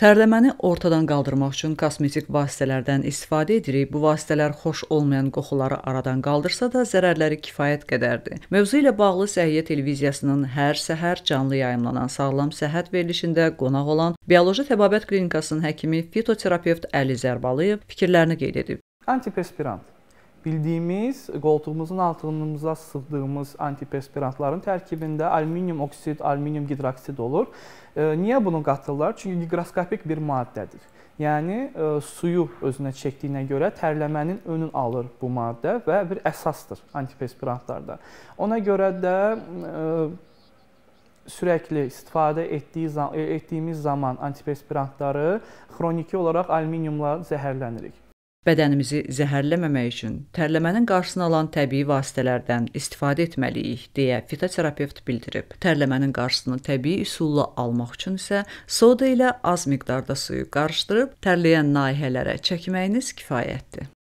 Tərləməni ortadan qaldırmaq üçün kosmetik vasitələrdən istifadə edirik. Bu vasitələr xoş olmayan qoxuları aradan qaldırsa da zərərləri kifayət qədərdir. Mövzu ilə bağlı Səhiyyə televiziyasının hər səhər canlı yayımlanan Sağlam Səhhət verilişində qonaq olan Bioloji Təbabət Klinikasının həkimi fitoterapevt Əli Zərbalıyev fikirlərini qeyd edib. Antiperspirant bildiyimiz qoltuğumuzun altınımıza sıxdığımız antiperspirantların tərkibində alüminium oksid, alüminium gidroksid olur. Niyə bunu qatırlar? Çünki higroskopik bir maddədir. Yəni e, suyu özünə çəkdiyinə görə tərləmənin önünü alır bu maddə və bir əsasdır antiperspirantlarda. Ona görə də e, sürəkli istifadə etdiyi e, etdiyimiz zaman antiperspirantları xroniki olaraq alüminiumla zəhərlənirik. Bədənimizi zəhərləməmək üçün tərləmənin qarşısını alan təbii vasitələrdən istifadə etməliyik, deyə fitoterapeut bildirib. Tərləmənin qarşısını təbii üsulla almaq üçün isə soda ilə az miqdarda suyu qarışdırıb tərləyən nahiyələrə çəkməyiniz kifayətdir.